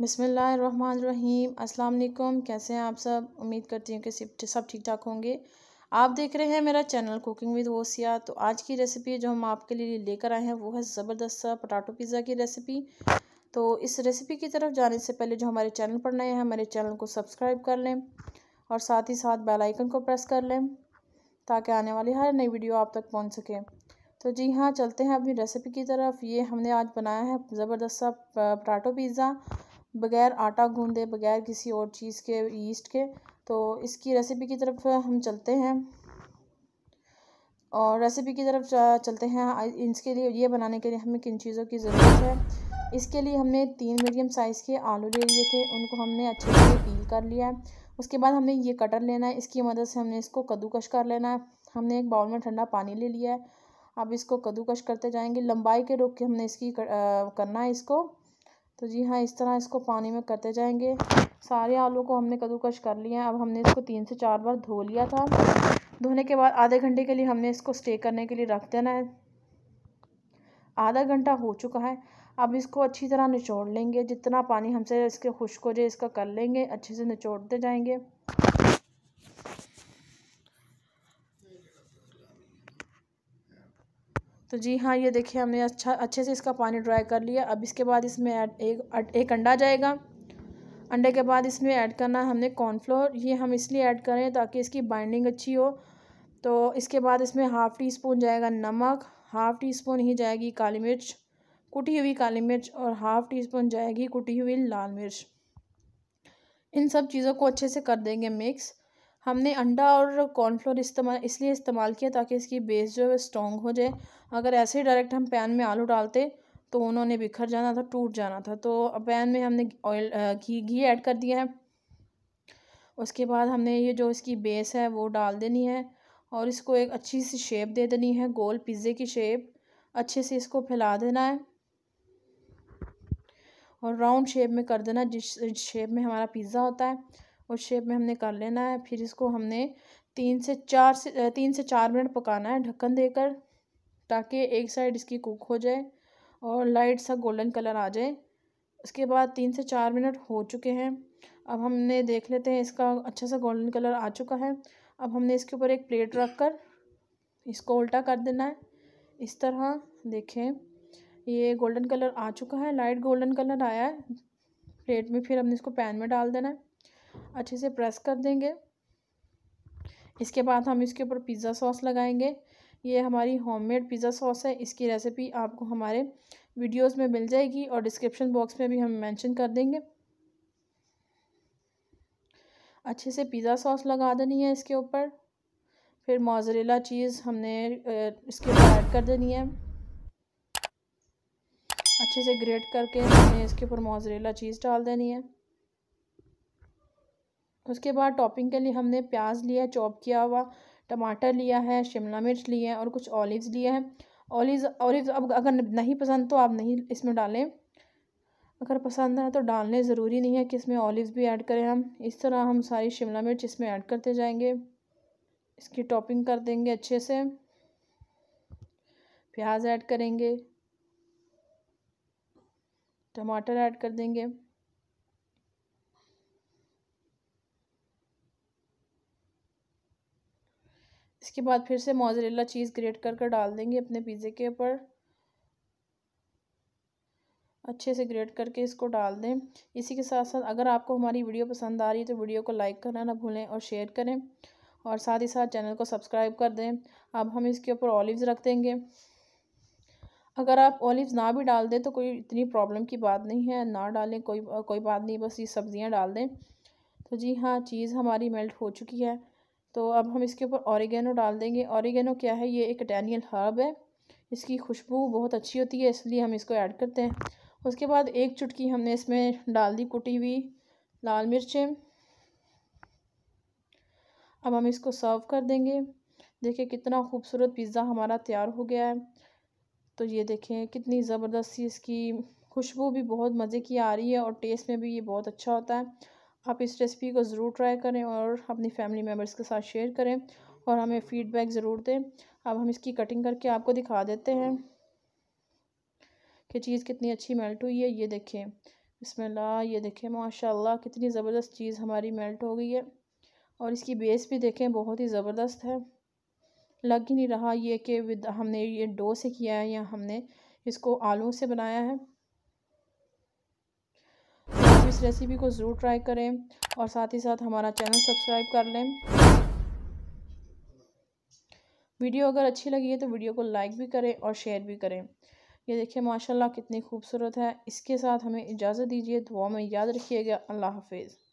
बिसमीम अस्सलाम कैसे हैं आप सब उम्मीद करती हूँ कि सब ठीक ठाक होंगे आप देख रहे हैं मेरा चैनल कुकिंग विद ओसिया तो आज की रेसिपी जो हम आपके लिए लेकर आए हैं वो है ज़बरदस्त सा पटाटो पिज़्ज़ा की रेसिपी तो इस रेसिपी की तरफ जाने से पहले जो हमारे चैनल पर नए हैं हमारे चैनल को सब्सक्राइब कर लें और साथ ही साथ बेलाइकन को प्रेस कर लें ताकि आने वाली हर नई वीडियो आप तक पहुँच सके तो जी हाँ चलते हैं अपनी रेसिपी की तरफ ये हमने आज बनाया है ज़बरदस्त सा पटाटो पिज़्ज़ा बग़ैर आटा गूंदे बग़ैर किसी और चीज़ के ईस्ट के तो इसकी रेसिपी की तरफ हम चलते हैं और रेसिपी की तरफ चलते हैं इसके लिए ये बनाने के लिए हमें किन चीज़ों की ज़रूरत है इसके लिए हमने तीन मीडियम साइज़ के आलू ले लिए थे उनको हमने अच्छे से पील कर लिया है उसके बाद हमने ये कटर लेना है इसकी मदद से हमने इसको कद्दूकश कर लेना है हमने एक बाउल में ठंडा पानी ले लिया है अब इसको कद्दूकश करते जाएंगे लंबाई के रोक के हमने इसकी कर, आ, करना है इसको तो जी हाँ इस तरह इसको पानी में करते जाएंगे सारे आलू को हमने कद्दूकश कर लिया है अब हमने इसको तीन से चार बार धो लिया था धोने के बाद आधे घंटे के लिए हमने इसको स्टे करने के लिए रख देना है आधा घंटा हो चुका है अब इसको अच्छी तरह निचोड़ लेंगे जितना पानी हमसे इसके खुश्क हो जाए इसका कर लेंगे अच्छे से निचोड़ते जाएंगे तो जी हाँ ये देखिए हमने अच्छा अच्छे से इसका पानी ड्राई कर लिया अब इसके बाद इसमें ऐड एक एक अंडा जाएगा अंडे के बाद इसमें ऐड करना है हमने कॉर्नफ्लोर ये हम इसलिए ऐड करें ताकि इसकी बाइंडिंग अच्छी हो तो इसके बाद इसमें हाफ़ टी स्पून जाएगा नमक हाफ़ टी स्पून ही जाएगी काली मिर्च कुटी हुई काली मिर्च और हाफ़ टी स्पून जाएगी कुटी हुई लाल मिर्च इन सब चीज़ों को अच्छे से कर देंगे मिक्स हमने अंडा और कॉर्नफ्लोर इस्तेमाल इसलिए इस्तेमाल किया ताकि इसकी बेस जो है वह स्ट्रॉन्ग हो जाए अगर ऐसे ही डायरेक्ट हम पैन में आलू डालते तो उन्होंने बिखर जाना था टूट जाना था तो पैन में हमने ऑयल घी घी ऐड कर दिया है उसके बाद हमने ये जो इसकी बेस है वो डाल देनी है और इसको एक अच्छी सी शेप दे देनी है गोल पिज़्ज़े की शेप अच्छे से इसको फैला देना है और राउंड शेप में कर देना जिस शेप में हमारा पिज़्ज़ा होता है उस शेप में हमने कर लेना है फिर इसको हमने तीन से चार से तीन से चार मिनट पकाना है ढक्कन देकर ताकि एक साइड इसकी कुक हो जाए और लाइट सा गोल्डन कलर आ जाए उसके बाद तीन से चार मिनट हो चुके हैं अब हमने देख लेते हैं इसका अच्छा सा गोल्डन कलर आ चुका है अब हमने इसके ऊपर एक प्लेट रख कर इसको उल्टा कर देना है इस तरह देखें ये गोल्डन कलर आ चुका है लाइट गोल्डन कलर आया है प्लेट में फिर हमने इसको पैन में डाल देना है अच्छे से प्रेस कर देंगे इसके बाद हम इसके ऊपर पिज़्ज़ा सॉस लगाएंगे ये हमारी होममेड पिज़्ज़ा सॉस है इसकी रेसिपी आपको हमारे वीडियोस में मिल जाएगी और डिस्क्रिप्शन बॉक्स में भी हम मेंशन कर देंगे अच्छे से पिज़्ज़ा सॉस लगा देनी है इसके ऊपर फिर मोजरेला चीज़ हमने इसके ऊपर ऐड कर देनी है अच्छे से ग्रेट करके हमने इसके ऊपर मोजरेला चीज़ डाल देनी है उसके बाद टॉपिंग के लिए हमने प्याज लिया है चॉप किया हुआ टमाटर लिया है शिमला मिर्च लिए हैं और कुछ ऑलिव्स लिए हैं ऑलिव्स ऑलिव्स अब अगर नहीं पसंद तो आप नहीं इसमें डालें अगर पसंद है तो डालने ज़रूरी नहीं है कि इसमें ऑलिव्स भी ऐड करें हम इस तरह हम सारी शिमला मिर्च इसमें ऐड करते जाएंगे इसकी टॉपिंग कर देंगे अच्छे से प्याज ऐड करेंगे टमाटर ऐड कर देंगे इसके बाद फिर से मोजरेला चीज़ ग्रेट कर कर डाल देंगे अपने पिज़्ज़े के ऊपर अच्छे से ग्रेट करके इसको डाल दें इसी के साथ साथ अगर आपको हमारी वीडियो पसंद आ रही है तो वीडियो को लाइक करना ना भूलें और शेयर करें और साथ ही साथ चैनल को सब्सक्राइब कर दें अब हम इसके ऊपर ऑलिव्स रख देंगे अगर आप ऑलिव्स ना भी डाल दें तो कोई इतनी प्रॉब्लम की बात नहीं है ना डालें कोई कोई बात नहीं बस ये सब्ज़ियाँ डाल दें तो जी हाँ चीज़ हमारी मेल्ट हो चुकी है तो अब हम इसके ऊपर ऑरिगेनो डाल देंगे औरगेनो क्या है ये एक डैनियल हर्ब है इसकी खुशबू बहुत अच्छी होती है इसलिए हम इसको ऐड करते हैं उसके बाद एक चुटकी हमने इसमें डाल दी कुटी हुई लाल मिर्चें अब हम इसको सर्व कर देंगे देखिए कितना खूबसूरत पिज़्ज़ा हमारा तैयार हो गया है तो ये देखें कितनी ज़बरदस्ती इसकी खुशबू भी बहुत मज़े की आ रही है और टेस्ट में भी ये बहुत अच्छा होता है आप इस रेसिपी को ज़रूर ट्राई करें और अपनी फैमिली मेम्बर्स के साथ शेयर करें और हमें फ़ीडबैक ज़रूर दें अब हम इसकी कटिंग करके आपको दिखा देते हैं कि चीज़ कितनी अच्छी मेल्ट हुई है ये देखें बिस्मिल्लाह ये देखें माशाल्लाह कितनी ज़बरदस्त चीज़ हमारी मेल्ट हो गई है और इसकी बेस भी देखें बहुत ही ज़बरदस्त है लग ही नहीं रहा ये कि हमने ये डो से किया है या हमने इसको आलू से बनाया है रेसिपी को ज़रूर ट्राई करें और साथ ही साथ हमारा चैनल सब्सक्राइब कर लें वीडियो अगर अच्छी लगी है तो वीडियो को लाइक भी करें और शेयर भी करें ये देखिए माशाल्लाह कितनी खूबसूरत है इसके साथ हमें इजाज़त दीजिए दुआ में याद रखिएगा अल्लाह हाफिज़